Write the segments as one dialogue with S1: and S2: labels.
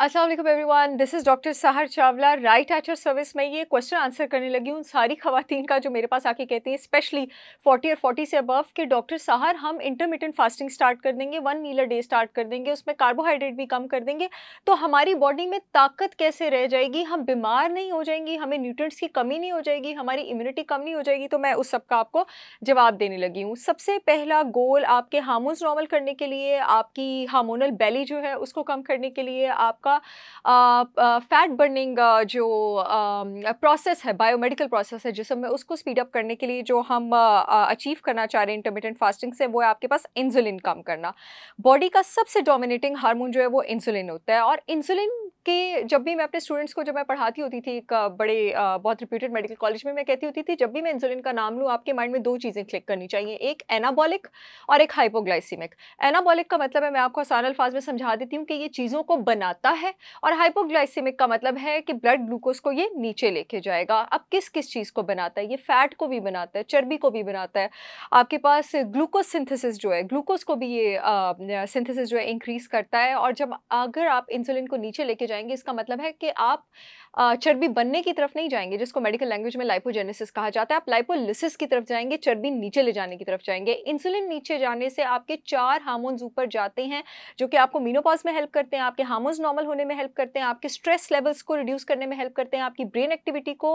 S1: Aslam every one this is doctor Sahar Chawla right आचर service में ये क्वेश्चन आंसर करने लगी उन सारी खातन का जो मेरे पास आके कहती हैं स्पेशली 40 और 40 से अबव कि डॉक्टर साहर हम इंटरमीडियंट फास्टिंग स्टार्ट कर देंगे one meal a day start कर देंगे उसमें कार्बोहाइड्रेट भी कम कर देंगे तो हमारी बॉडी में ताकत कैसे रह जाएगी हम बीमार नहीं हो जाएंगी हमें न्यूट्रंट्स की कमी नहीं हो जाएगी हमारी इम्यूनिटी कम नहीं हो जाएगी तो मैं उस सबका आपको जवाब देने लगी हूँ सबसे पहला गोल आपके हार्मोन्स नॉर्मल करने के लिए आपकी हार्मोनल बैली जो है उसको कम करने के लिए आपका आपका फैट बर्निंग जो प्रोसेस है बायोमेडिकल प्रोसेस है जिसमें उसको स्पीड अप करने के लिए जो हम अचीव करना चाह रहे हैं इंटरमीडियंट फास्टिंग से वो है आपके पास इंसुलिन कम करना बॉडी का सबसे डोमिनेटिंग हार्मोन जो है वो इंसुलिन होता है और इंसुलिन कि जब भी मैं अपने स्टूडेंट्स को जब मैं पढ़ाती होती थी एक बड़े बहुत रिप्यूटेड मेडिकल कॉलेज में मैं कहती होती थी जब भी मैं इंसुलिन का नाम लूँ आपके माइंड में दो चीज़ें क्लिक करनी चाहिए एक एनाबॉलिक और एक हाइपोग्लाइसीमिक एनाबॉलिक का मतलब है मैं आपको आसान अल्फाज में समझा देती हूँ कि ये चीज़ों को बनाता है और हाइपोग्लाइसीमिक का मतलब है कि ब्लड ग्लूकोज को ये नीचे लेके जाएगा अब किस किस चीज़ को बनाता है ये फैट को भी बनाता है चर्बी को भी बनाता है आपके पास ग्लूकोज सिंथेसिस जो है ग्लूकोज को भी ये सिंथेसिस जो है इंक्रीज़ करता है और जब अगर आप इंसुलिन को नीचे लेके जाएंगे इसका मतलब है कि आप चर्बी बनने की तरफ नहीं जाएंगे जिसको मेडिकल लैंग्वेज में लाइपोजेनेसिस कहा जाता है आप लाइपोलिसिस की तरफ जाएंगे चर्बी नीचे ले जाने की तरफ जाएंगे इंसुलिन नीचे जाने से आपके चार हार्मोन्स ऊपर जाते हैं जो कि आपको मीनोपॉज में हेल्प करते हैं आपके हार्मोन्स नॉर्मल होने में हेल्प करते हैं आपके स्ट्रेस लेवल्स को रिड्यूस करने में हेल्प करते हैं आपकी ब्रेन एक्टिविटी को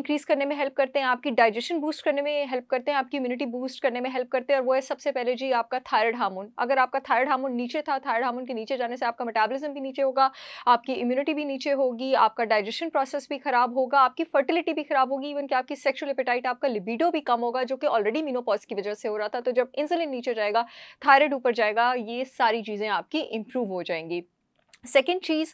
S1: इंक्रीज़ करने में हेल्प करते हैं आपकी डाइजेशन बूस्ट करने में हेल्प करते हैं आपकी इम्यूनिटी बूस्ट करने में हेल्प करते हैं और वो है सबसे पहले जी आपका थायराइड हार्मोन अगर आपका थायराइड हार्मोन नीचे था थायराइड हार्मोन के नीचे जाने से आपका मेटाबॉलिज्म भी नीचे होगा आपकी इम्यूनिटी भी नीचे होगी आपका डाइजेशन प्रोसेस भी खराब होगा आपकी फर्टिलिटी भी खराब होगी इवन कि आपकी सेक्शुअल एपेटाइट आपका लिबिडो भी कम होगा जो कि ऑलरेडी मीनोपॉज की वजह से हो रहा था तो जब इंसुलिन नीचे जाएगा थायराइड ऊपर जाएगा ये सारी चीज़ें आपकी इंप्रूव हो जाएंगी सेकेंड चीज़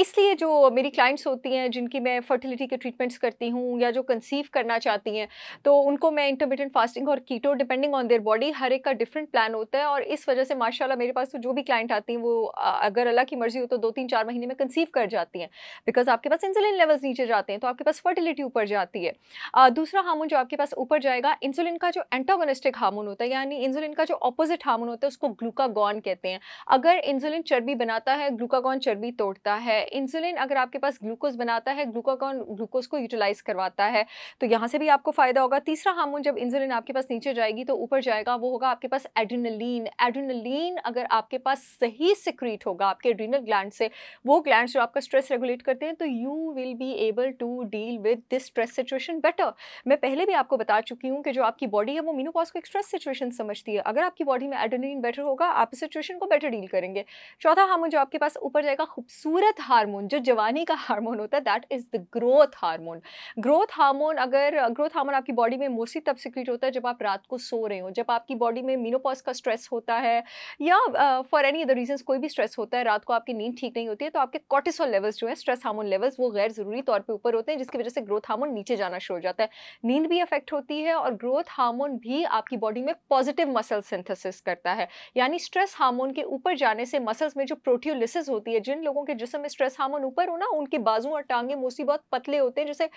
S1: इसलिए जो मेरी क्लाइंट्स होती हैं जिनकी मैं फर्टिलिटी के ट्रीटमेंट्स करती हूँ या जो कंसीव करना चाहती हैं तो उनको मैं इंटरमीडियंट फास्टिंग और keto depending on their body हर एक का डिफरेंट प्लान होता है और इस वजह से माशाल्लाह मेरे पास तो जो भी क्लाइंट आती हैं वो अगर अल्लाह की मर्ज़ी हो तो दो तीन चार महीने में कंसीव कर जाती हैं बिकॉज आपके पास इंसुलिन लेवल्स नीचे जाते हैं तो आपके पास फर्टिलिटी ऊपर जाती है दूसरा हार्मोन जो आपके पास ऊपर जाएगा इंसुलिन का जो एंटागोनिस्टिक हार्मोन होता है यानी इंसुलिन का जो अपोजिट हार्मोन होता है उसको ग्लूकागॉन कहते हैं अगर इंसुलिन चर्बी बनाता है ग्लूका ग्लूकागॉन चर्बी तोड़ता है इंसुलिन अगर आपके पास ग्लूकोज बनाता है ग्लूकागॉन ग्लूकोज को यूटिलाइज करवाता है तो यहाँ से भी आपको फ़ायदा होगा तीसरा हार्मोन जब इंसुलिन आपके पास नीचे जाएगी तो ऊपर जाएगा वो होगा आपके पास एड्रिनलिन एड्रिनलिन अगर आपके पास सही सिक्रीट होगा आपके एड्रीनल ग्लैंड से वो ग्लैंड जो आपका स्ट्रेस रेगुलेट करते हैं तो you will be able to deal with this stress situation better मैं पहले भी आपको बता चुकी हूँ कि जो आपकी बॉडी है वो मीनोपॉज को एक स्ट्रेस सिचुएशन समझती है अगर आपकी बॉडी में एड्रेनलिन बेटर होगा आप इस सिचुएशन को बेटर डील करेंगे चौथा हार्मोन जो आपके पास ऊपर जाएगा खूबसूरत हार्मोन जो जवानी का हार्मोन होता है that is the growth hormone growth hormone अगर ग्रोथ हार्मोन आपकी बॉडी में मोस्टली तब सिक्रीट होता है जब आप रात को सो रहे हो जब आपकी बॉडी में मीनोपॉज का स्ट्रेस होता है या फॉर एनी अदर रीजन कोई भी स्ट्रेस होता है रात को आपकी नींद ठीक नहीं होती है तो आपके कॉटिसोल लेवल्स जो है स्ट्रेस हार्मोन लेवल्स वो गैर ज़रूरी तौर पर ऊपर होते हैं जिसकी वजह से ग्रोथ हार्मोन नीचे जाना शुरू हो जाता है नींद भी अफेक्ट होती है और ग्रोथ हार्मोन भी आपकी बॉडी में पॉजिटिव मसल सिंथेसिस करता है यानी स्ट्रेस हार्मोन के ऊपर जाने से मसल्स में जो प्रोटियोलिसिस होती है जिन लोगों के जिसम में स्ट्रेस हार्मोन ऊपर हो ना उनके बाजू और टांगे मोस्टली बहुत पतले होते हैं जैसे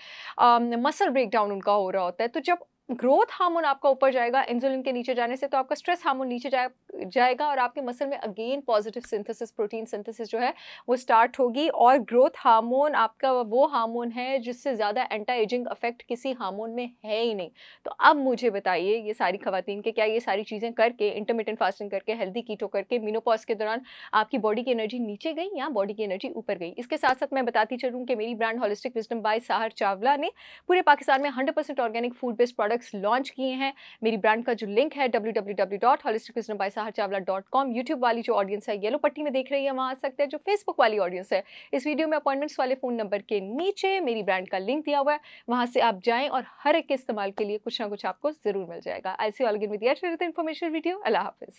S1: मसल ब्रेकडाउन उनका हो रहा होता है तो जब ग्रोथ हार्मोन आपका ऊपर जाएगा इंसुलिन के नीचे जाने से तो आपका स्ट्रेस हार्मोन नीचे जाए जाएगा और आपके मसल में again positive synthesis protein synthesis जो है वो स्टार्ट होगी और ग्रोथ हार्मोन आपका वो हार्मोन है जिससे ज़्यादा एंटा एजिंग अफेक्ट किसी हार्मोन में है ही नहीं तो अब मुझे बताइए ये सारी खातन के क्या ये सारी चीज़ें करके इंटरमीडियंट फास्टिंग करके हेल्दी कीटो करके मीनोपॉज के दौरान आपकी बॉडी की एनर्जी नीचे गई या बॉडी की एनर्जी ऊपर गई इसके साथ साथ मैं बताती चलूँ कि मेरी brand holistic wisdom by Sahar Chawla ने पूरे पाकिस्तान में hundred percent organic food based products launch किए हैं मेरी ब्रांड का जो लिंक है W W dot holistic by Sahar Chawla dot com YouTube वाली जो ऑडियंस है येलो पट्टी में देख रही है वहाँ आ सकते हैं जो फेसबुक वाली ऑडियंस है इस वीडियो में अपॉइंटमेंट्स वाले फ़ोन नंबर के नीचे मेरी ब्रांड का लिंक दिया हुआ है वहाँ से आप जाएँ और हर एक के इस्तेमाल के लिए कुछ ना कुछ आपको ज़रूर मिल जाएगा ऐसे ऑलगिन विद इन्फॉर्मेशन वीडियो अल्लाह हाफिज़